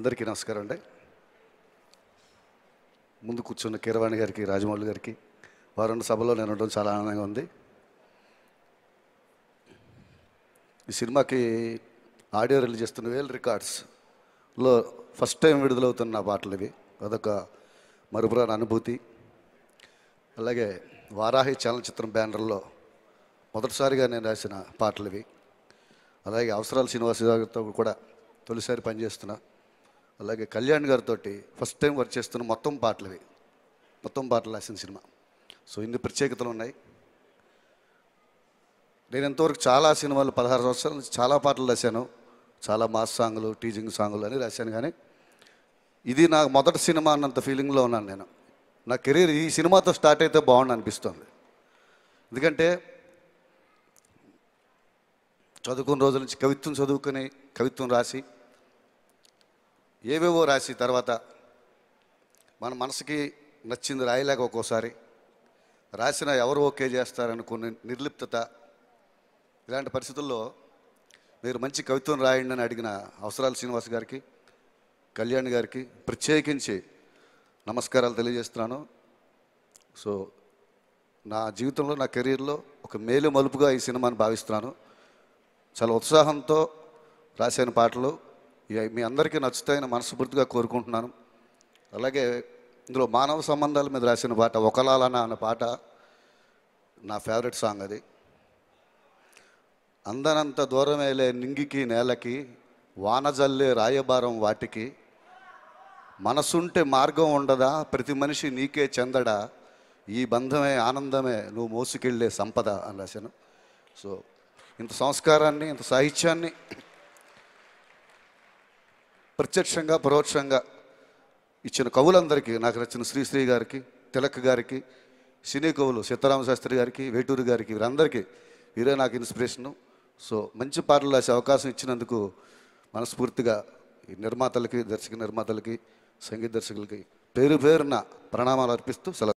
అందరికీ నమస్కారం అండి ముందు కూర్చున్న కీరవాణి గారికి రాజమౌళి గారికి వారున్న సభలో నేను ఉండడం చాలా ఆనందంగా ఉంది ఈ సినిమాకి ఆడియో రిలీజ్ చేస్తున్న వేల్ రికార్డ్స్లో ఫస్ట్ టైం విడుదలవుతున్న పాటలు ఇవి అదొక మరుపురాని అనుభూతి అలాగే వారాహి చలనచిత్రం బ్యానర్లో మొదటిసారిగా నేను రాసిన పాటలు ఇవి అలాగే అవసరాలు గారితో కూడా తొలిసారి పనిచేస్తున్నా అలాగే కళ్యాణ్ గారితో ఫస్ట్ టైం వర్క్ చేస్తున్న మొత్తం పాటలవి మొత్తం పాటలు రాసిన సినిమా సో ఇన్ని ప్రత్యేకతలు ఉన్నాయి నేను ఎంతవరకు చాలా సినిమాలు పదహారు సంవత్సరాల నుంచి చాలా పాటలు రాశాను చాలా మాస్ సాంగ్లు టీచింగ్ సాంగ్లు అని రాశాను కానీ ఇది నాకు మొదటి సినిమా అన్నంత ఫీలింగ్లో ఉన్నాను నేను నా కెరీర్ ఈ సినిమాతో స్టార్ట్ అయితే బాగుండు అనిపిస్తుంది ఎందుకంటే చదువుకున్న రోజుల నుంచి కవిత్వం చదువుకుని కవిత్వం రాసి ఏవేవో రాసి తర్వాత మన మనసుకి నచ్చింది రాయలేక ఒక్కోసారి రాసిన ఎవరు ఓకే చేస్తారని కొన్ని నిర్లిప్తత ఇలాంటి పరిస్థితుల్లో మీరు మంచి కవిత్వం రాయండి అని అడిగిన అవసరాలు శ్రీనివాస్ గారికి కళ్యాణ్ గారికి ప్రత్యేకించి నమస్కారాలు తెలియజేస్తున్నాను సో నా జీవితంలో నా కెరీర్లో ఒక మేలు మలుపుగా ఈ సినిమాని భావిస్తున్నాను చాలా ఉత్సాహంతో రాసిన పాటలు ఇక మీ అందరికీ నచ్చుతాయని మనస్ఫూర్తిగా కోరుకుంటున్నాను అలాగే ఇందులో మానవ సంబంధాల మీద రాసిన పాట ఒకలాలన అనే పాట నా ఫేవరెట్ సాంగ్ అది అందనంత దూరం వేలే నింగికి నేలకి వానజల్లే రాయబారం వాటికి మనసుంటే మార్గం ఉండదా ప్రతి మనిషి నీకే చెందడా ఈ బంధమే ఆనందమే నువ్వు మోసుకెళ్ళే సంపద అని రాశాను సో ఇంత సంస్కారాన్ని ఇంత సాహిత్యాన్ని ప్రత్యక్షంగా పరోక్షంగా ఇచ్చిన కవులందరికీ నాకు నచ్చిన శ్రీశ్రీ గారికి తిలక్ గారికి సినీ కవులు సీతారామ శాస్త్రి గారికి వేటూరు గారికి వీరందరికీ వీరే నాకు ఇన్స్పిరేషను సో మంచి పాటలు రాసే అవకాశం ఇచ్చినందుకు మనస్ఫూర్తిగా ఈ నిర్మాతలకి దర్శక నిర్మాతలకి సంగీత దర్శకులకి పేరు పేరున ప్రణామాలు అర్పిస్తూ సెలవు